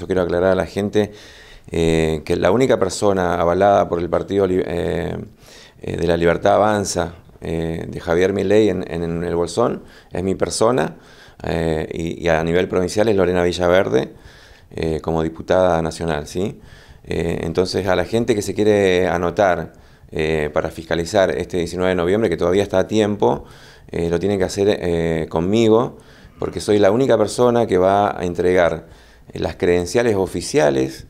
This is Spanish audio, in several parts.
Yo quiero aclarar a la gente eh, que la única persona avalada por el Partido eh, eh, de la Libertad Avanza de Javier Milei en, el Bolsón es mi persona y, a nivel provincial es Lorena Villaverde como diputada nacional. ¿sí? entonces a la gente que se quiere anotar para fiscalizar este 19 de noviembre, que todavía está a tiempo, lo tienen que hacer conmigo porque soy la única persona que va a entregar las credenciales oficiales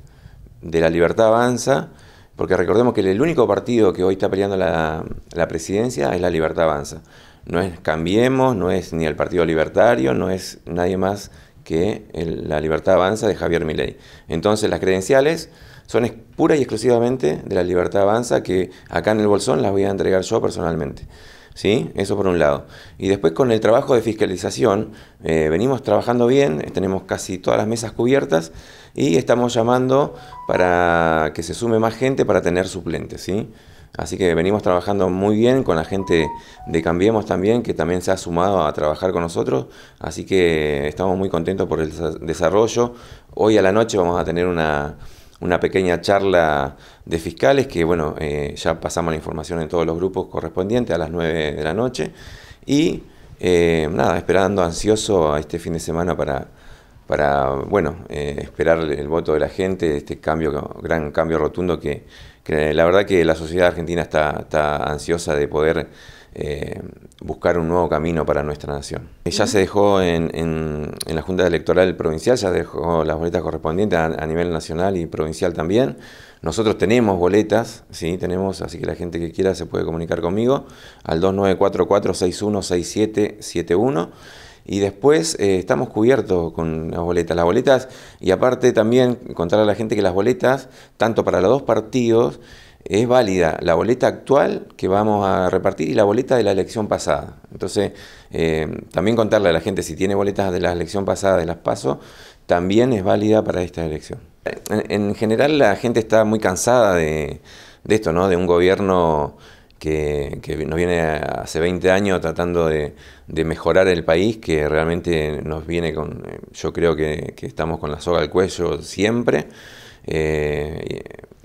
de la Libertad Avanza, porque recordemos que el único partido que hoy está peleando la, presidencia es la Libertad Avanza. No es Cambiemos, no es ni el Partido Libertario, no es nadie más que la Libertad Avanza de Javier Milei. Entonces las credenciales son pura y exclusivamente de la Libertad Avanza que acá en el Bolsón las voy a entregar yo personalmente. ¿sí? Eso por un lado. Y después con el trabajo de fiscalización, eh, venimos trabajando bien, eh, tenemos casi todas las mesas cubiertas y estamos llamando para que se sume más gente para tener suplentes, Así que venimos trabajando muy bien con la gente de Cambiemos también, que también se ha sumado a trabajar con nosotros. Así que estamos muy contentos por el desarrollo. Hoy a la noche vamos a tener una, una pequeña charla de fiscales que, bueno, eh, ya pasamos la información en todos los grupos correspondientes a las 9 de la noche. Y eh, nada, esperando ansioso a este fin de semana para, para bueno, eh, esperar el voto de la gente, este cambio, gran cambio rotundo que, la verdad que la sociedad argentina está, está ansiosa de poder eh, buscar un nuevo camino para nuestra nación. Ya se dejó en, la Junta Electoral Provincial, ya dejó las boletas correspondientes a, nivel nacional y provincial también. Nosotros tenemos boletas, sí, tenemos, así que la gente que quiera se puede comunicar conmigo al 2944-616771. Y después eh, estamos cubiertos con las boletas. Las boletas, y aparte también contar a la gente que las boletas, tanto para los dos partidos, es válida la boleta actual que vamos a repartir y la boleta de la elección pasada. Entonces, eh, también contarle a la gente si tiene boletas de la elección pasada de las PASO, también es válida para esta elección. En, general la gente está muy cansada de, esto, ¿no? De un gobierno que, nos viene hace 20 años tratando de, mejorar el país, que realmente nos viene con, eh, yo creo que, estamos con la soga al cuello siempre. Eh,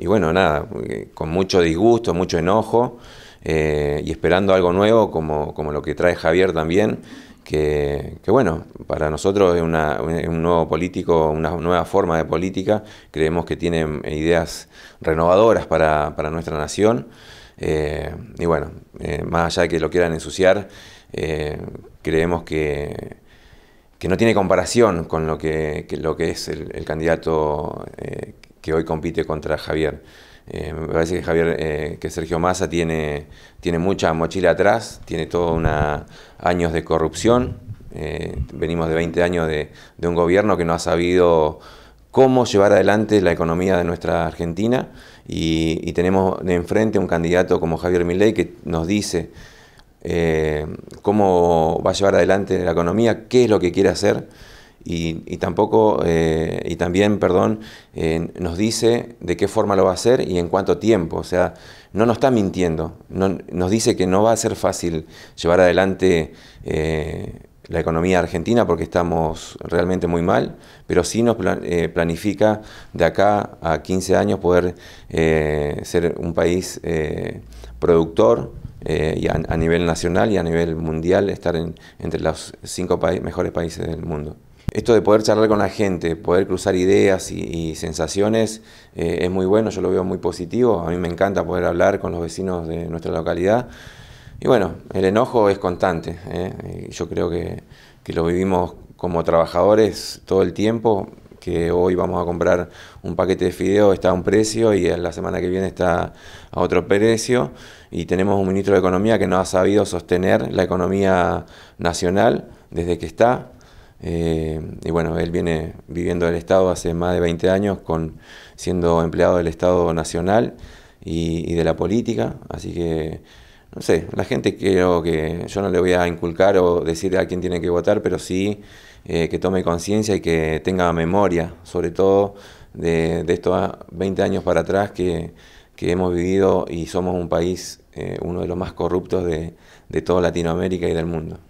bueno, nada, eh, con mucho disgusto, mucho enojo eh, y esperando algo nuevo como, lo que trae Javier también, que, bueno, para nosotros es un nuevo político, una nueva forma de política, creemos que tiene eh, ideas renovadoras para, nuestra nación. y bueno, más allá de que lo quieran ensuciar, creemos que, que, no tiene comparación con lo que, lo que es el, el candidato que hoy compite contra Javier. Eh, me parece que Javier, eh, que Sergio Massa tiene, tiene mucha mochila atrás, tiene todos una años de corrupción. Eh, venimos de 20 años de, un gobierno que no ha sabido cómo llevar adelante la economía de nuestra Argentina y, tenemos de enfrente un candidato como Javier Milley que nos dice cómo va a llevar adelante la economía, qué es lo que quiere hacer y, tampoco, eh, y también, perdón, eh, nos dice de qué forma lo va a hacer y en cuánto tiempo. O sea, no nos está mintiendo, nos dice que no va a ser fácil llevar adelante eh, la economía argentina porque estamos realmente muy mal, pero sí nos planifica de acá a 15 años poder ser un país productor y a, nivel nacional y a nivel mundial, estar entre los cinco mejores países del mundo. Esto de poder charlar con la gente, poder cruzar ideas y, sensaciones eh, es muy bueno, yo lo veo muy positivo, a mí me encanta poder hablar con los vecinos de nuestra localidad. Y bueno, el enojo es constante, ¿eh? yo creo que, que lo vivimos como trabajadores todo el tiempo, que hoy vamos a comprar un paquete de fideo, está a un precio y la semana que viene está a otro precio. Y tenemos un ministro de Economía que no ha sabido sostener la economía nacional desde que está. Eh, y bueno, él viene viviendo del Estado hace más de 20 años, con, siendo empleado del Estado Nacional y, de la política. Así que, no sé, la gente creo que yo no le voy a inculcar o decir a quién tiene que votar, pero sí eh, que tome conciencia y que tenga memoria, sobre todo de, estos 20 años para atrás que, hemos vivido y somos un país, eh, uno de los más corruptos de toda Latinoamérica y del mundo.